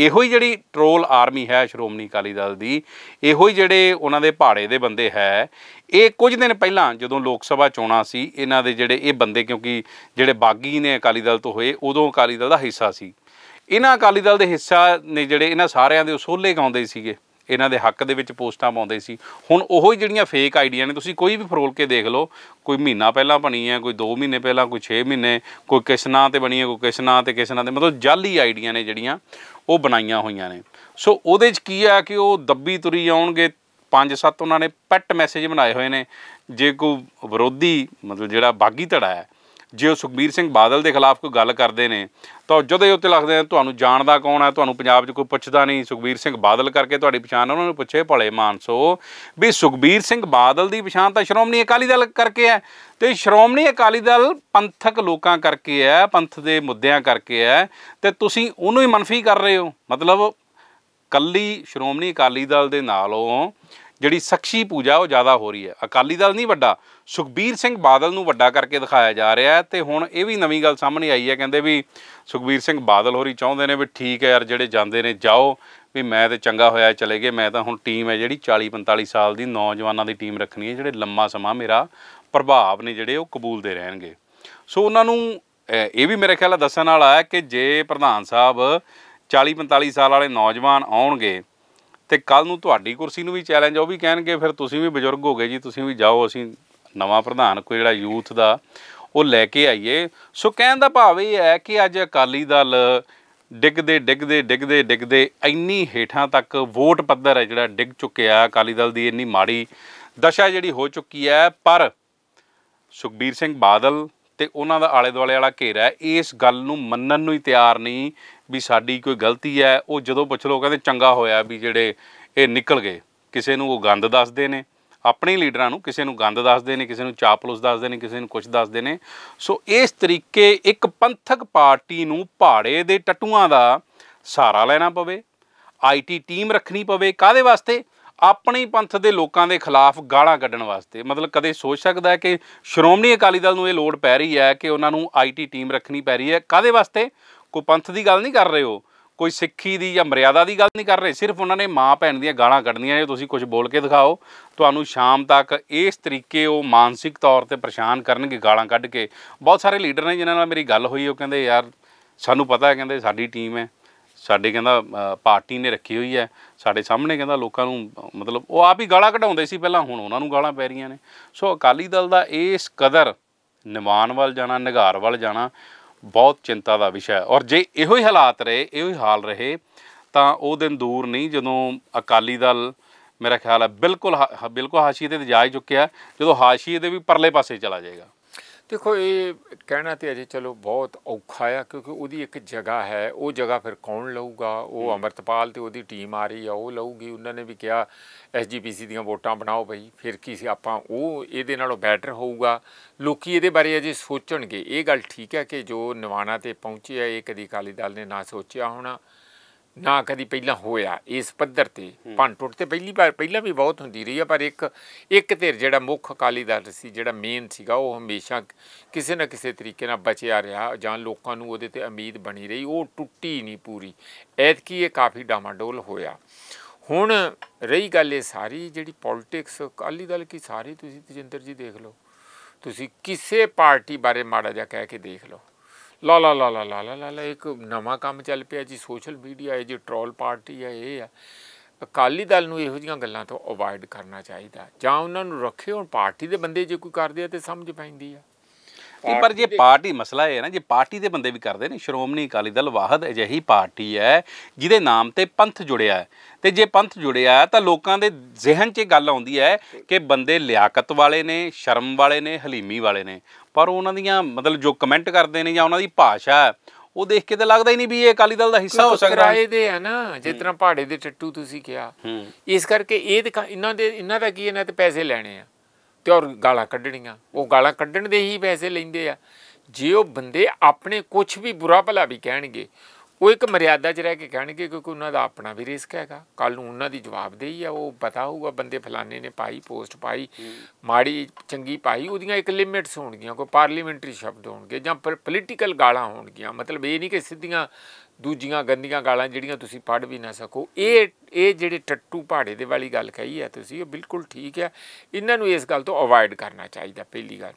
ਇਹੋ ਹੀ ਜਿਹੜੀ troll army ਹੈ ਸ਼੍ਰੋਮਣੀ ਅਕਾਲੀ ਦਲ ਦੀ ਇਹੋ ਹੀ ਜਿਹੜੇ ਉਹਨਾਂ ਦੇ ਪਹਾੜੇ ਦੇ ਬੰਦੇ ਹੈ ਇਹ ਕੁਝ ਦਿਨ ਪਹਿਲਾਂ ਜਦੋਂ ਲੋਕ ਸਭਾ ਚੋਣਾਂ ਸੀ ਇਹਨਾਂ ਦੇ ਜਿਹੜੇ ਇਹ ਬੰਦੇ ਕਿਉਂਕਿ ਜਿਹੜੇ ਬਾਗੀ ਨੇ ਅਕਾਲੀ ਦਲ ਤੋਂ ਹੋਏ ਉਦੋਂ ਅਕਾਲੀ ਦਲ ਦਾ ਹਿੱਸਾ ਸੀ ਇਹਨਾਂ ਅਕਾਲੀ ਦਲ ਦੇ ਹਿੱਸਾ ਨੇ ਜਿਹੜੇ ਇਹਨਾਂ ਸਾਰਿਆਂ ਦੇ ਉਸੋਲੇ ਗਾਉਂਦੇ ਸੀਗੇ ਇਹਨਾਂ ਦੇ ਹੱਕ ਦੇ ਵਿੱਚ ਪੋਸਟਾਂ ਪਾਉਂਦੇ ਸੀ ਹੁਣ ਉਹੋ ਹੀ ਜਿਹੜੀਆਂ ਫੇਕ ਆਈਡੀਆਂ ਨੇ ਤੁਸੀਂ ਕੋਈ ਵੀ ਫਰੋਲ ਕੇ ਦੇਖ ਲਓ ਕੋਈ ਮਹੀਨਾ ਪਹਿਲਾਂ ਬਣੀ ਹੈ ਕੋਈ 2 ਮਹੀਨੇ ਪਹਿਲਾਂ ਕੋਈ 6 ਮਹੀਨੇ ਕੋਈ ਕਿਸ ਨਾਂ ਤੇ ਬਣੀ ਹੈ ਕੋਈ ਕਿਸ ਨਾਂ ਤੇ ਕਿਸ ਨਾਂ ਤੇ ਮਤਲਬ ਜਾਲੀ ਆਈਡੀਆਂ ਨੇ ਜਿਹੜੀਆਂ ਉਹ ਬਣਾਈਆਂ ਹੋਈਆਂ ਨੇ ਸੋ ਉਹਦੇ 'ਚ ਕੀ ਆ ਕਿ ਉਹ ਦੱਬੀ ਤੁਰੀ ਆਉਣਗੇ ਪੰਜ ਸੱਤ ਉਹਨਾਂ ਨੇ ਪੈਟ ਮੈਸੇਜ ਬਣਾਏ ਹੋਏ ਨੇ ਜੇ ਕੋਈ ਵਿਰੋਧੀ ਮਤਲਬ ਜਿਹੜਾ ਬਾਗੀ ਧੜਾ ਹੈ ਜੇ ਉਹ ਸੁਖਬੀਰ ਸਿੰਘ ਬਾਦਲ ਦੇ ਖਿਲਾਫ ਕੋਈ ਗੱਲ ਕਰਦੇ ਨੇ ਤਾਂ ਜਦੋਂ ਉੱਤੇ ਲੱਗਦੇ ਆ ਤੁਹਾਨੂੰ ਜਾਣਦਾ ਕੌਣ ਹੈ ਤੁਹਾਨੂੰ ਪੰਜਾਬ 'ਚ ਕੋਈ ਪੁੱਛਦਾ ਨਹੀਂ ਸੁਖਬੀਰ ਸਿੰਘ ਬਾਦਲ ਕਰਕੇ ਤੁਹਾਡੀ ਪਛਾਣ ਉਹਨਾਂ ਨੂੰ ਪੁੱਛੇ ਭਲੇ ਮਾਨਸੋ ਵੀ ਸੁਖਬੀਰ ਸਿੰਘ ਬਾਦਲ ਦੀ ਪਛਾਣ ਤਾਂ ਸ਼੍ਰੋਮਣੀ ਅਕਾਲੀ ਦਲ ਕਰਕੇ ਹੈ ਤੇ ਸ਼੍ਰੋਮਣੀ ਅਕਾਲੀ ਦਲ ਪੰਥਕ ਲੋਕਾਂ ਕਰਕੇ ਹੈ ਪੰਥ ਦੇ ਮੁੱਦਿਆਂ ਕਰਕੇ ਹੈ ਤੇ ਤੁਸੀਂ ਉਹਨੂੰ ਹੀ ਮੰਨਫੀ ਕਰ ਰਹੇ ਹੋ ਮਤਲਬ ਕੱਲੀ ਸ਼੍ਰੋਮਣੀ ਅਕਾਲੀ ਦਲ ਦੇ ਨਾਲੋਂ ਜਿਹੜੀ ਸਖਸ਼ੀ ਪੂਜਾ ਉਹ ਜ਼ਿਆਦਾ ਹੋ ਰਹੀ ਹੈ ਅਕਾਲੀ ਦਲ ਨਹੀਂ ਵੱਡਾ ਸੁਖਬੀਰ ਸਿੰਘ ਬਾਦਲ ਨੂੰ ਵੱਡਾ ਕਰਕੇ ਦਿਖਾਇਆ ਜਾ ਰਿਹਾ ਹੈ ਤੇ ਹੁਣ ਇਹ ਵੀ ਨਵੀਂ ਗੱਲ ਸਾਹਮਣੇ ਆਈ ਹੈ ਕਹਿੰਦੇ ਵੀ ਸੁਖਬੀਰ ਸਿੰਘ ਬਾਦਲ ਹੋਰੀ ਚਾਹੁੰਦੇ ਨੇ ਵੀ ਠੀਕ ਹੈ ਯਾਰ ਜਿਹੜੇ ਜਾਂਦੇ ਨੇ ਜਾਓ ਵੀ ਮੈਂ ਤੇ ਚੰਗਾ ਹੋਇਆ ਚਲੇ ਗਏ ਮੈਂ ਤਾਂ ਹੁਣ ਟੀਮ ਹੈ ਜਿਹੜੀ 40 45 ਸਾਲ ਦੀ ਨੌਜਵਾਨਾਂ ਦੀ ਟੀਮ ਰੱਖਣੀ ਹੈ ਜਿਹੜੇ ਲੰਮਾ ਸਮਾਂ ਮੇਰਾ ਪ੍ਰਭਾਵ ਨੇ ਜਿਹੜੇ ਉਹ ਕਬੂਲ ਦੇ ਰਹਿਣਗੇ ਸੋ ਉਹਨਾਂ ਨੂੰ ਇਹ ਵੀ ਮੇਰੇ ਖਿਆਲ ਦੱਸਣ ਵਾਲਾ ਹੈ ਕਿ ਜੇ ਪ੍ਰਧਾਨ ਸਾਹਿਬ 40 45 ਸਾਲ ਵਾਲੇ ਨੌਜਵਾਨ ਆਉਣਗੇ ਤੇ ਕੱਲ ਨੂੰ ਤੁਹਾਡੀ ਕੁਰਸੀ ਨੂੰ ਵੀ ਚੈਲੰਜ ਉਹ ਵੀ ਕਹਿਣਗੇ ਫਿਰ ਤੁਸੀਂ ਵੀ ਬਜ਼ੁਰਗ ਹੋ ਗਏ ਜੀ ਤੁਸੀਂ ਵੀ ਜਾਓ ਅਸੀਂ ਨਵਾਂ ਪ੍ਰਧਾਨ ਕੋਈ ਜਿਹੜਾ ਯੂਥ ਦਾ ਉਹ ਲੈ ਕੇ ਆਈਏ ਸੋ ਕਹਿਣ ਦਾ ਭਾਵ ਇਹ ਹੈ ਕਿ ਅੱਜ ਅਕਾਲੀ ਦਲ ਡਿੱਗਦੇ ਡਿੱਗਦੇ ਡਿੱਗਦੇ ਡਿੱਗਦੇ ਇੰਨੀ ਹੇਠਾਂ ਤੱਕ ਵੋਟ ਪੱਧਰ ਹੈ ਜਿਹੜਾ ਡਿੱਗ ਚੁੱਕਿਆ ਅਕਾਲੀ ਦਲ ਦੀ ਇੰਨੀ ਮਾੜੀ ਦਸ਼ਾ ਜਿਹੜੀ ਹੋ ਚੁੱਕੀ ਹੈ ਪਰ ਸੁਖਬੀਰ ਸਿੰਘ ਬਾਦਲ ਤੇ ਉਹਨਾਂ ਦਾ ਆਲੇ ਦੁਆਲੇ ਵਾਲਾ ਘੇਰਾ ਇਸ ਗੱਲ ਨੂੰ ਮੰਨਣ ਨੂੰ ਹੀ ਤਿਆਰ ਨਹੀਂ ਵੀ ਸਾਡੀ ਕੋਈ ਗਲਤੀ ਹੈ ਉਹ ਜਦੋਂ ਪੁੱਛ ਲੋ ਕਹਿੰਦੇ ਚੰਗਾ ਹੋਇਆ ਵੀ ਜਿਹੜੇ ਇਹ ਨਿਕਲ ਗਏ ਕਿਸੇ ਨੂੰ ਉਹ ਗੰਦ ਦੱਸਦੇ ਨੇ ਆਪਣੇ ਲੀਡਰਾਂ ਨੂੰ ਕਿਸੇ ਨੂੰ ਗੰਦ ਦੱਸਦੇ ਨੇ ਕਿਸੇ ਨੂੰ ਚਾਪਲੂਸ ਦੱਸਦੇ ਨੇ ਕਿਸੇ ਨੂੰ ਕੁਝ ਦੱਸਦੇ ਨੇ ਸੋ ਇਸ ਤਰੀਕੇ ਇੱਕ ਪੰਥਕ ਪਾਰਟੀ ਨੂੰ ਪਹਾੜੇ ਦੇ ਟਟੂਆਂ ਦਾ ਸਹਾਰਾ ਲੈਣਾ ਪਵੇ ਆਈਟੀ ਟੀਮ ਰੱਖਣੀ ਪਵੇ ਕਾਦੇ ਵਾਸਤੇ ਆਪਣੇ ਪੰਥ ਦੇ ਲੋਕਾਂ ਦੇ ਖਿਲਾਫ ਗਾਲਾਂ ਕੱਢਣ ਵਾਸਤੇ ਮਤਲਬ ਕਦੇ ਸੋਚ ਸਕਦਾ ਹੈ ਕਿ ਸ਼੍ਰੋਮਣੀ ਅਕਾਲੀ ਦਲ ਨੂੰ ਇਹ ਲੋੜ ਪੈ ਰਹੀ ਹੈ ਕਿ ਉਹਨਾਂ ਨੂੰ ਆਈਟੀ ਟੀਮ ਰੱਖਣੀ ਪੈ ਰਹੀ ਹੈ ਕਾਦੇ ਵਾਸਤੇ ਕੋਈ ਪੰਥ ਦੀ ਗੱਲ ਨਹੀਂ ਕਰ ਰਹੇ ਹੋ ਕੋਈ ਸਿੱਖੀ ਦੀ ਜਾਂ ਮਰਿਆਦਾ ਦੀ ਗੱਲ ਨਹੀਂ ਕਰ ਰਹੇ ਸਿਰਫ ਉਹਨਾਂ ਨੇ ਮਾਂ ਭੈਣ ਦੀਆਂ ਗਾਲਾਂ ਕੱਢਣੀਆਂ ਨੇ ਤੁਸੀਂ ਕੁਝ ਬੋਲ ਕੇ ਦਿਖਾਓ ਤੁਹਾਨੂੰ ਸ਼ਾਮ ਤੱਕ ਇਸ ਤਰੀਕੇ ਉਹ ਮਾਨਸਿਕ ਤੌਰ ਤੇ ਪਰੇਸ਼ਾਨ ਕਰਨਗੇ ਗਾਲਾਂ ਕੱਢ ਕੇ ਬਹੁਤ ਸਾਰੇ ਲੀਡਰ ਨੇ ਜਿਨ੍ਹਾਂ ਨਾਲ ਮੇਰੀ ਗੱਲ ਹੋਈ ਉਹ ਕਹਿੰਦੇ ਯਾਰ ਸਾਨੂੰ ਪਤਾ ਹੈ ਕਹਿੰਦੇ ਸਾਡੀ ਟੀਮ ਹੈ ਸਾਡੇ ਕਹਿੰਦਾ ਪਾਰਟੀ ਨੇ ਰੱਖੀ ਹੋਈ ਹੈ ਸਾਡੇ ਸਾਹਮਣੇ ਕਹਿੰਦਾ ਲੋਕਾਂ ਨੂੰ ਮਤਲਬ ਉਹ ਆਪ ਹੀ ਗਾਲਾਂ ਕਢਾਉਂਦੇ ਸੀ ਪਹਿਲਾਂ ਹੁਣ ਉਹਨਾਂ ਨੂੰ ਗਾਲਾਂ ਪੈ ਰਹੀਆਂ ਨੇ ਸੋ ਅਕਾਲੀ ਦਲ ਦਾ ਇਸ ਕਦਰ ਨਿਮਾਨ ਵੱਲ ਜਾਣਾ ਨਿਗਾਰ ਵੱਲ ਜਾਣਾ ਬਹੁਤ ਚਿੰਤਾ ਦਾ ਵਿਸ਼ਾ ਹੈ ਔਰ ਜੇ ਇਹੋ ਹੀ ਹਾਲਾਤ ਰਹੇ ਇਹੋ ਹੀ ਹਾਲ ਰਹੇ ਤਾਂ ਉਹ ਦਿਨ ਦੂਰ ਨਹੀਂ ਜਦੋਂ ਅਕਾਲੀ ਦਲ ਮੇਰਾ ਖਿਆਲ ਹੈ ਬਿਲਕੁਲ ਬਿਲਕੁਲ ਹਾਸ਼ੀਏ ਤੇ ਜਾ ਹੀ ਚੁੱਕਿਆ ਜਦੋਂ ਹਾਸ਼ੀਏ ਦੇ ਵੀ ਪਰਲੇ ਪਾਸੇ ਚਲਾ ਜਾਏਗਾ ਦੇਖੋ ਇਹ ਕਹਿਣਾ ਤੇ ਅਜੇ ਚਲੋ ਬਹੁਤ ਔਖਾ ਆ ਕਿਉਂਕਿ ਉਹਦੀ ਇੱਕ ਜਗ੍ਹਾ ਹੈ ਉਹ ਜਗ੍ਹਾ ਫਿਰ ਕੌਣ ਲਊਗਾ ਉਹ ਅਮਰਤਪਾਲ ਤੇ ਉਹਦੀ ਟੀਮ ਆ ਰਹੀ ਆ ਉਹ ਲਊਗੀ ਉਹਨਾਂ ਨੇ ਵੀ ਕਿਹਾ ਐਸਜੀਪੀਸੀ ਦੀਆਂ ਵੋਟਾਂ ਬਣਾਓ ਭਈ ਫਿਰ ਕੀ ਸੀ ਆਪਾਂ ਉਹ ਇਹਦੇ ਨਾਲੋਂ ਬੈਟਰ ਹੋਊਗਾ ਲੋਕੀ ਇਹਦੇ ਬਾਰੇ ਅਜੇ ਸੋਚਣਗੇ ਇਹ ਗੱਲ ਠੀਕ ਹੈ ਕਿ ਜੋ ਨਿਵਾਣਾ ਤੇ ਪਹੁੰਚਿਆ ਇਹ ਕਦੀ ਕਾਲੀ ਦਲ ਨੇ ਨਾ ਸੋਚਿਆ ਹੋਣਾ ਨਾ ਕਦੀ ਪਹਿਲਾਂ ਹੋਇਆ ਇਸ ਪੱਧਰ ਤੇ ਭੰਨ ਟੁੱਟ ਤੇ ਪਹਿਲੀ ਵਾਰ ਪਹਿਲਾਂ ਵੀ ਬਹੁਤ ਹੁੰਦੀ ਰਹੀ ਆ ਪਰ ਇੱਕ ਇੱਕ ਧਿਰ ਜਿਹੜਾ ਮੁੱਖ ਅਕਾਲੀ ਦਲ ਸੀ ਜਿਹੜਾ ਮੇਨ ਸੀਗਾ ਉਹ ਹਮੇਸ਼ਾ ਕਿਸੇ ਨਾ ਕਿਸੇ ਤਰੀਕੇ ਨਾਲ ਬਚਿਆ ਰਿਹਾ ਜਾਂ ਲੋਕਾਂ ਨੂੰ ਉਹਦੇ ਤੇ ਉਮੀਦ ਬਣੀ ਰਹੀ ਉਹ ਟੁੱਟੀ ਨਹੀਂ ਪੂਰੀ ਐਤਕੀ ਇਹ ਕਾਫੀ ਡਾਮਾਡੋਲ ਹੋਇਆ ਹੁਣ ਰਹੀ ਗੱਲ ਇਹ ਸਾਰੀ ਜਿਹੜੀ ਪੋਲਿਟਿਕਸ ਅਕਾਲੀ ਦਲ ਕੀ ਸਾਰੀ ਤੁਸੀਂ ਤਜਿੰਦਰ ਜੀ ਦੇਖ ਲਓ ਤੁਸੀਂ ਕਿਸੇ ਪਾਰਟੀ ਬਾਰੇ ਮਾੜਾ ਜਿਹਾ ਕਹਿ ਕੇ ਦੇਖ ਲਓ ਲਾ ਲਾ ਲਾ ਲਾ ਲਾ ਲਾ ਲਾ ਇੱਕ ਨਵਾਂ ਕੰਮ ਚੱਲ ਪਿਆ ਜੀ ਸੋਸ਼ਲ ਮੀਡੀਆ ਹੈ ਜੀ ਟਰੋਲ ਪਾਰਟੀ ਹੈ ਇਹ ਆ ਅਕਾਲੀ ਦਲ ਨੂੰ ਇਹੋ ਜੀਆਂ ਗੱਲਾਂ ਤੋਂ ਅਵਾਇਡ ਕਰਨਾ ਚਾਹੀਦਾ ਜਾਂ ਉਹਨਾਂ ਨੂੰ ਰੱਖੇ ਹੋਣ ਪਾਰਟੀ ਦੇ ਬੰਦੇ ਜੇ ਕੋਈ ਕਰਦੇ ਆ ਤੇ ਸਮਝ ਪੈਂਦੀ ਆ ਨਹੀਂ ਪਰ ਜੇ ਪਾਰਟੀ ਮਸਲਾ ਇਹ ਹੈ ਨਾ ਜੇ ਪਾਰਟੀ ਦੇ ਬੰਦੇ ਵੀ ਕਰਦੇ ਨੇ ਸ਼੍ਰੋਮਣੀ ਅਕਾਲੀ ਦਲ ਵਾਹਦ ਅਜਿਹੀ ਪਾਰਟੀ ਹੈ ਜਿਹਦੇ ਨਾਮ ਤੇ ਪੰਥ ਜੁੜਿਆ ਹੈ ਤੇ ਜੇ ਪੰਥ ਜੁੜਿਆ ਤਾਂ ਲੋਕਾਂ ਦੇ ਜ਼ਿਹਨ 'ਚ ਗੱਲ ਆਉਂਦੀ ਹੈ ਕਿ ਬੰਦੇ ਲਿਆਕਤ ਵਾਲੇ ਨੇ ਸ਼ਰਮ ਵਾਲੇ ਨੇ ਹਲੀਮੀ ਵਾਲੇ ਨੇ ਪਰ ਉਹਨਾਂ ਦੀਆਂ ਮਤਲਬ ਜੋ ਕਮੈਂਟ ਕਰਦੇ ਨੇ ਜਾਂ ਉਹਨਾਂ ਦੀ ਭਾਸ਼ਾ ਉਹ ਦੇਖ ਕੇ ਤਾਂ ਲੱਗਦਾ ਹੀ ਨਹੀਂ ਵੀ ਇਹ ਅਕਾਲੀ ਦਲ ਦਾ ਹਿੱਸਾ ਹੋ ਸਕਦਾ ਹੈ ਦੇ ਆ ਨਾ ਜਿਸ ਤਰ੍ਹਾਂ ਪਹਾੜੇ ਦੇ ਟੱਟੂ ਤੁਸੀਂ ਕਿਹਾ ਇਸ ਕਰਕੇ ਇਹ ਇਹਨਾਂ ਦੇ ਇਹਨਾਂ ਦਾ ਕੀ ਇਹਨਾਂ ਤੇ ਪੈਸੇ ਲੈਣੇ ਆ ਤੇ ਔਰ ਗਾਲਾਂ ਕੱਢਣੀਆਂ ਉਹ ਗਾਲਾਂ ਕੱਢਣ ਦੇ ਹੀ ਪੈਸੇ ਲੈਂਦੇ ਆ ਜੇ ਉਹ ਬੰਦੇ ਆਪਣੇ ਕੁਝ ਵੀ ਬੁਰਾ ਭਲਾ ਵੀ ਕਹਿਣਗੇ ਉਹ ਇੱਕ ਮਰਿਆਦਾ 'ਚ ਰਹਿ ਕੇ ਕਹਿਣਗੇ ਕਿਉਂਕਿ ਉਹਨਾਂ ਦਾ ਆਪਣਾ ਵੀ ਰਿਸਕ ਹੈਗਾ ਕੱਲ ਨੂੰ ਉਹਨਾਂ ਦੀ ਜਵਾਬਦੇਹੀ ਆ ਉਹ ਪਤਾ ਹੋਊਗਾ ਬੰਦੇ ਫਲਾਣੇ ਨੇ ਪਾਈ ਪੋਸਟ ਪਾਈ ਮਾੜੀ ਚੰਗੀ ਪਾਈ ਉਹਦੀਆਂ ਇੱਕ ਲਿਮਿਟਸ ਹੋਣਗੀਆਂ ਕੋਈ ਪਾਰਲੀਮੈਂਟਰੀ ਸ਼ਬਦ ਹੋਣਗੇ ਜਾਂ ਪੋਲੀਟੀਕਲ ਗਾਲਾਂ ਹੋਣਗੀਆਂ ਮਤਲਬ ਇਹ ਨਹੀਂ ਕਿ ਸਿੱਧੀਆਂ ਦੂਜੀਆਂ ਗੰਦੀਆਂ ਗਾਲਾਂ ਜਿਹੜੀਆਂ ਤੁਸੀਂ ਪੜ ਵੀ ਨਾ ਸਕੋ ਇਹ ਇਹ ਜਿਹੜੇ ਟੱਟੂ ਪਹਾੜੇ ਦੇ ਵਾਲੀ ਗੱਲ ਕਹੀ ਹੈ ਤੁਸੀਂ ਉਹ ਬਿਲਕੁਲ ਠੀਕ ਹੈ ਇਹਨਾਂ ਨੂੰ ਇਸ ਗੱਲ ਤੋਂ ਅਵੋਇਡ ਕਰਨਾ ਚਾਹੀਦਾ ਪਹਿਲੀ ਗੱਲ